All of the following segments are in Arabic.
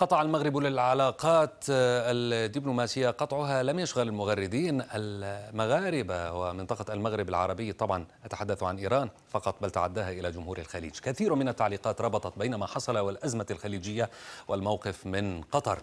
قطع المغرب للعلاقات آه، الدبلوماسية قطعها لم يشغل المغردين المغاربة ومنطقة المغرب العربي طبعا أتحدث عن إيران فقط بل تعداها إلى جمهور الخليج كثير من التعليقات ربطت بين ما حصل والأزمة الخليجية والموقف من قطر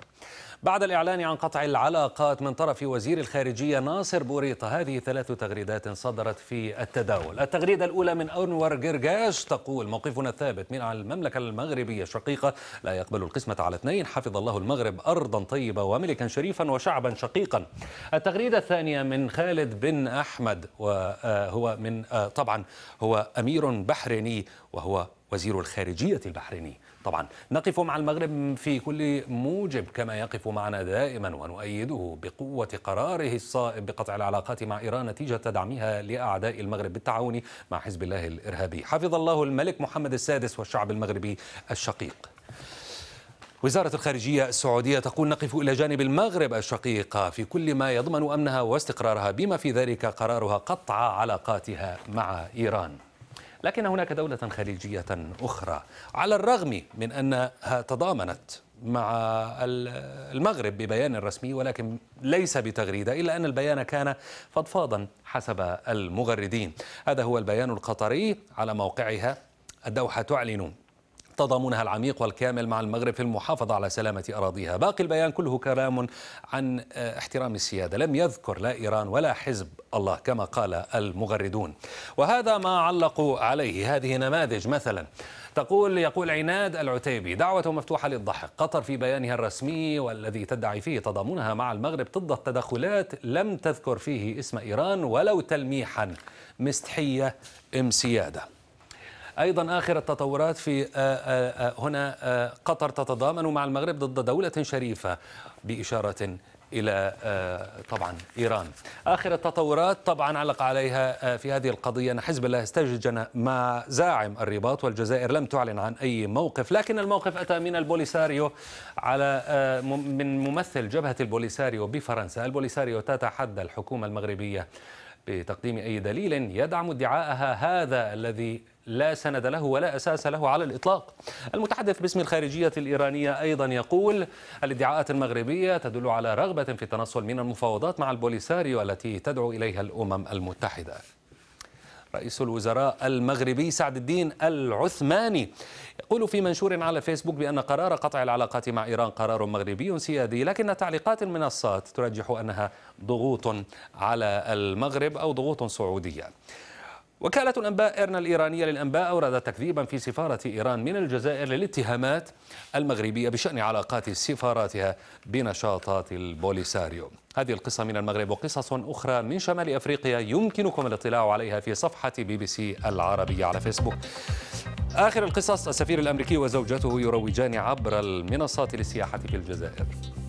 بعد الإعلان عن قطع العلاقات من طرف وزير الخارجية ناصر بوريطة هذه ثلاث تغريدات صدرت في التداول التغريدة الأولى من أنور جرجاش تقول موقفنا الثابت من المملكة المغربية الشقيقة لا يقبل القسمة على اثنين حفظ الله المغرب أرضا طيبة وملكا شريفا وشعبا شقيقا التغريدة الثانية من خالد بن أحمد وهو آه، من آه، طبعا هو أمير بحريني وهو وزير الخارجية البحريني طبعا نقف مع المغرب في كل موجب كما يقف معنا دائما ونؤيده بقوة قراره الصائب بقطع العلاقات مع إيران نتيجة دعمها لأعداء المغرب بالتعاون مع حزب الله الإرهابي حفظ الله الملك محمد السادس والشعب المغربي الشقيق وزارة الخارجية السعودية تقول نقف إلى جانب المغرب الشقيقة في كل ما يضمن أمنها واستقرارها بما في ذلك قرارها قطع علاقاتها مع إيران لكن هناك دولة خليجية أخرى على الرغم من أنها تضامنت مع المغرب ببيان رسمي ولكن ليس بتغريدة إلا أن البيان كان فضفاضا حسب المغردين هذا هو البيان القطري على موقعها الدوحة تعلن تضامنها العميق والكامل مع المغرب في المحافظة على سلامة أراضيها باقي البيان كله كلام عن آه، احترام السيادة لم يذكر لا إيران ولا حزب الله كما قال المغردون وهذا ما علقوا عليه هذه نماذج مثلا تقول يقول عناد العتيبي دعوة مفتوحة للضحك قطر في بيانها الرسمي والذي تدعي فيه تضامنها مع المغرب ضد التدخلات لم تذكر فيه اسم إيران ولو تلميحا مستحية ام سياده أيضا آخر التطورات في آه، آه، آه، هنا قطر تتضامن مع المغرب ضد دولة شريفة بإشارة الى طبعا ايران. اخر التطورات طبعا علق عليها في هذه القضيه ان حزب الله استجن مع زاعم الرباط والجزائر لم تعلن عن اي موقف، لكن الموقف اتى من البوليساريو على من ممثل جبهه البوليساريو بفرنسا، البوليساريو تتحدى الحكومه المغربيه بتقديم اي دليل يدعم ادعاءها هذا الذي لا سند له ولا أساس له على الإطلاق المتحدث باسم الخارجية الإيرانية أيضا يقول الادعاءات المغربية تدل على رغبة في التنصل من المفاوضات مع البوليساريو التي تدعو إليها الأمم المتحدة رئيس الوزراء المغربي سعد الدين العثماني يقول في منشور على فيسبوك بأن قرار قطع العلاقات مع إيران قرار مغربي سيادي لكن تعليقات المنصات ترجح أنها ضغوط على المغرب أو ضغوط سعودية وكالة الأنباء إيرنا الإيرانية للأنباء أوردت تكذيبا في سفارة إيران من الجزائر للاتهامات المغربية بشأن علاقات سفاراتها بنشاطات البوليساريو هذه القصة من المغرب وقصص أخرى من شمال أفريقيا يمكنكم الاطلاع عليها في صفحة بي بي سي العربية على فيسبوك آخر القصص السفير الأمريكي وزوجته يروجان عبر المنصات للسياحة في الجزائر